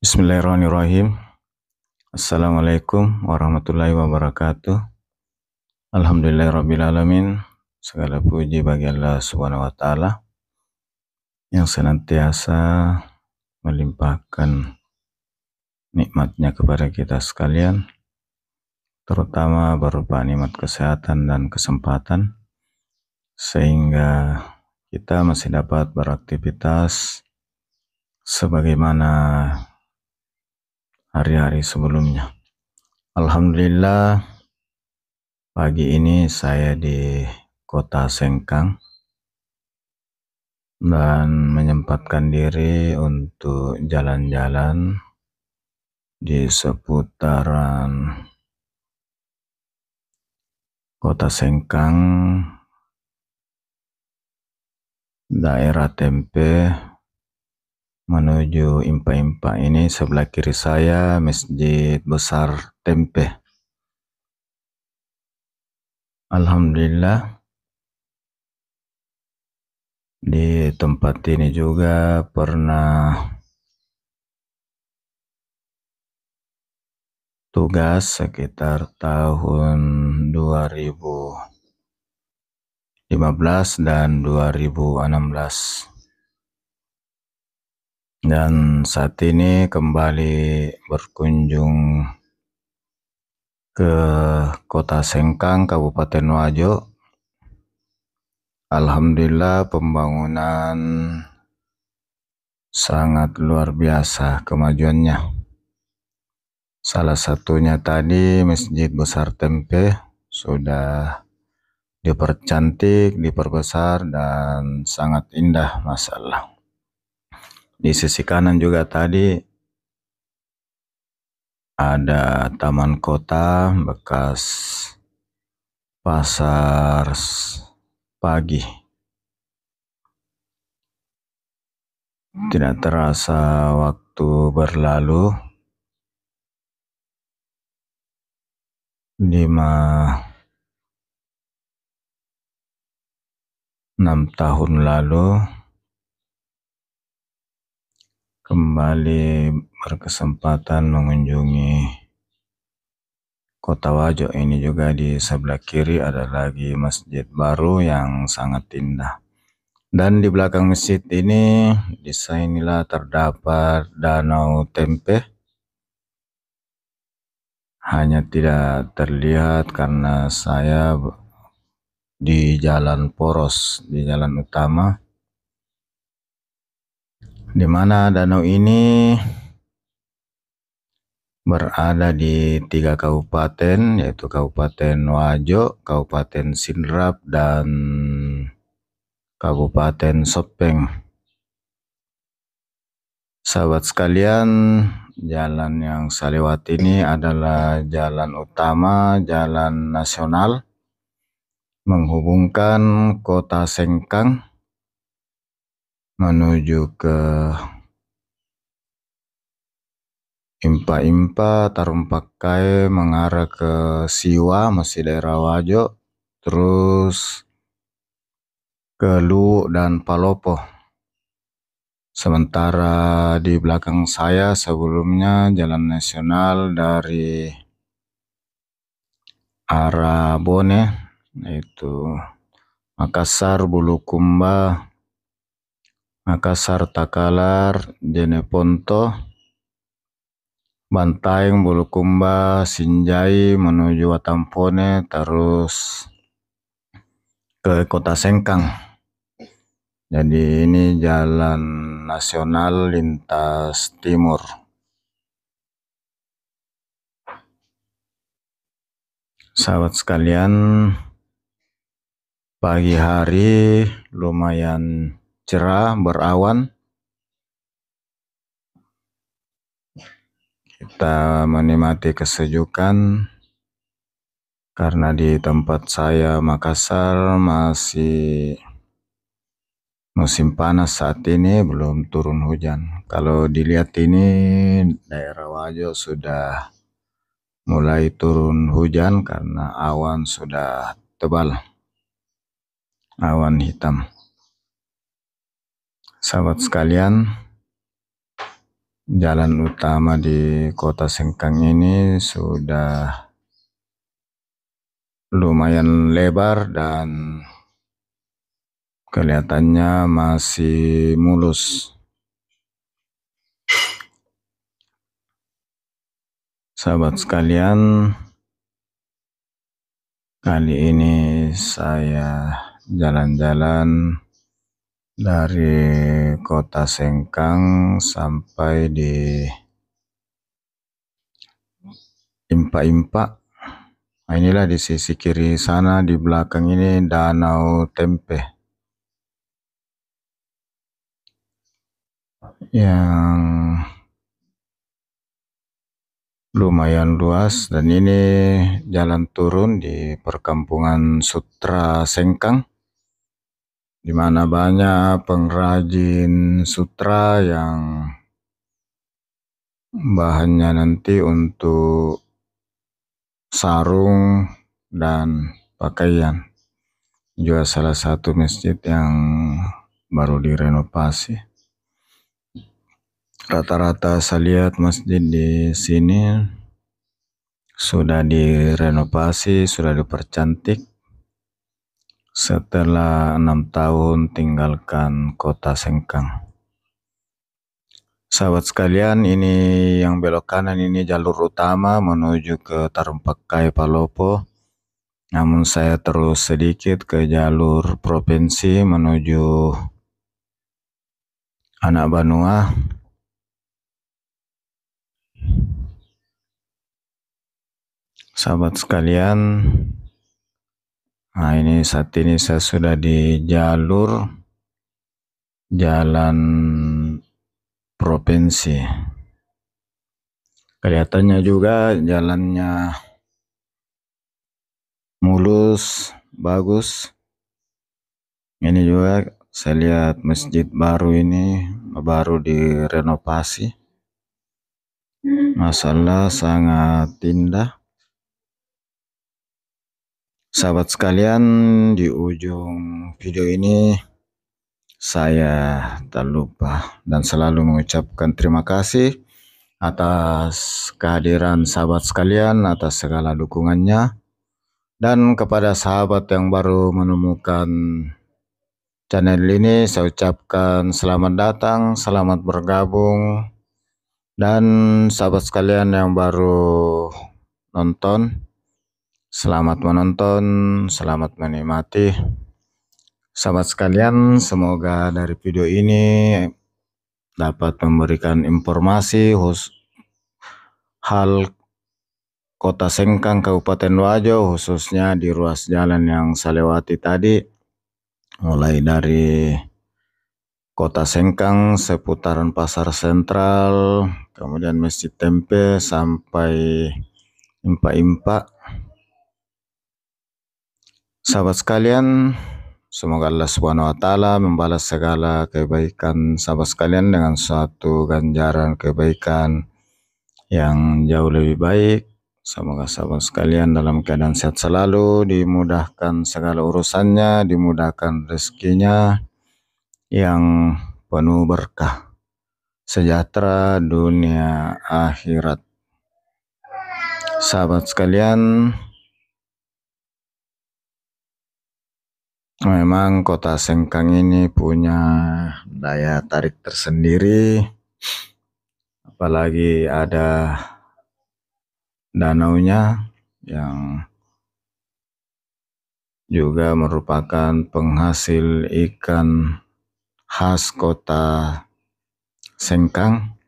Bismillahirrahmanirrahim. Assalamualaikum warahmatullahi wabarakatuh. Alhamdulillahirrabbilalamin. Segala puji bagi Allah subhanahu wa ta'ala yang senantiasa melimpahkan nikmatnya kepada kita sekalian, terutama berupa nikmat kesehatan dan kesempatan, sehingga kita masih dapat beraktivitas sebagaimana hari-hari sebelumnya. Alhamdulillah, pagi ini saya di kota Sengkang dan menyempatkan diri untuk jalan-jalan di seputaran kota Sengkang, daerah Tempe, menuju Impa-Impa ini sebelah kiri saya Masjid Besar Tempe. Alhamdulillah di tempat ini juga pernah tugas sekitar tahun 2015 dan 2016 dan saat ini kembali berkunjung ke kota Sengkang Kabupaten Wajo Alhamdulillah pembangunan sangat luar biasa kemajuannya salah satunya tadi Masjid Besar Tempe sudah dipercantik, diperbesar dan sangat indah masalah di sisi kanan juga tadi ada taman kota bekas pasar pagi tidak terasa waktu berlalu lima enam tahun lalu kembali berkesempatan mengunjungi kota Wajo ini juga di sebelah kiri ada lagi masjid baru yang sangat indah dan di belakang masjid ini di terdapat danau tempe hanya tidak terlihat karena saya di jalan poros di jalan utama di mana danau ini berada di tiga kabupaten yaitu Kabupaten Wajo, Kabupaten Sindrap dan Kabupaten Sopeng. Sahabat sekalian, jalan yang saya lewati ini adalah jalan utama, jalan nasional menghubungkan kota Sengkang menuju ke Impa-impa pakai mengarah ke Siwa masih daerah Wajo terus ke Lu dan Palopo. Sementara di belakang saya sebelumnya jalan nasional dari arah Bone yaitu Makassar Bulukumba Makassar Takalar Jeneponto ponto bantaeng bulukumba sinjai menuju watampone terus ke kota sengkang jadi ini jalan nasional lintas timur sahabat sekalian pagi hari lumayan cerah, berawan. Kita menikmati kesejukan karena di tempat saya Makassar masih musim panas saat ini belum turun hujan. Kalau dilihat ini daerah Wajo sudah mulai turun hujan karena awan sudah tebal. Awan hitam. Sahabat sekalian, jalan utama di Kota Sengkang ini sudah lumayan lebar dan kelihatannya masih mulus. Sahabat sekalian, kali ini saya jalan-jalan dari kota Sengkang sampai di Impa-Impa nah, inilah di sisi kiri sana di belakang ini Danau Tempe yang lumayan luas dan ini jalan turun di perkampungan Sutra Sengkang di mana banyak pengrajin sutra yang bahannya nanti untuk sarung dan pakaian. Juga salah satu masjid yang baru direnovasi. Rata-rata saya lihat masjid di sini sudah direnovasi, sudah dipercantik setelah enam tahun tinggalkan kota Sengkang. Sahabat sekalian, ini yang belok kanan ini jalur utama menuju ke Tarumpakai Palopo. Namun saya terus sedikit ke jalur provinsi menuju Anak Banua. Sahabat sekalian, Nah ini saat ini saya sudah di jalur jalan provinsi kelihatannya juga jalannya mulus bagus ini juga saya lihat masjid baru ini baru direnovasi masalah sangat indah Sahabat sekalian, di ujung video ini saya tak lupa dan selalu mengucapkan terima kasih atas kehadiran sahabat sekalian, atas segala dukungannya. Dan kepada sahabat yang baru menemukan channel ini, saya ucapkan selamat datang, selamat bergabung. Dan sahabat sekalian yang baru nonton, Selamat menonton, selamat menikmati. Sahabat sekalian, semoga dari video ini dapat memberikan informasi khusus hal Kota Sengkang Kabupaten Wajo khususnya di ruas jalan yang saya lewati tadi mulai dari Kota Sengkang, seputaran Pasar Sentral, kemudian Masjid Tempe sampai Impa-Impa. Sahabat sekalian, semoga Allah Subhanahu wa taala membalas segala kebaikan sahabat sekalian dengan suatu ganjaran kebaikan yang jauh lebih baik. Semoga sahabat sekalian dalam keadaan sehat selalu, dimudahkan segala urusannya, dimudahkan rezekinya yang penuh berkah, sejahtera dunia akhirat. Sahabat sekalian, Memang kota Sengkang ini punya daya tarik tersendiri apalagi ada danaunya yang juga merupakan penghasil ikan khas kota Sengkang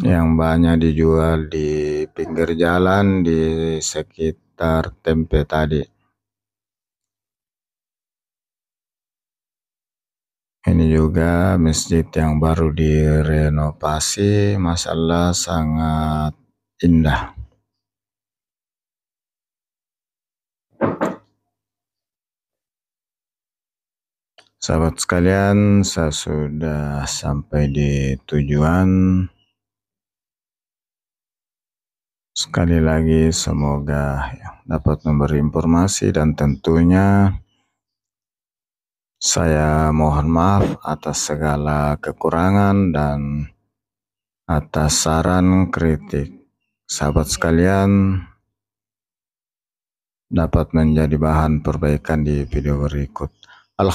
yang banyak dijual di pinggir jalan di sekitar tempe tadi. Ini juga masjid yang baru direnovasi, masalah sangat indah. Sahabat sekalian, saya sudah sampai di tujuan. Sekali lagi, semoga dapat memberi informasi dan tentunya saya mohon maaf atas segala kekurangan dan atas saran kritik. Sahabat sekalian dapat menjadi bahan perbaikan di video berikut. Alhamdulillah.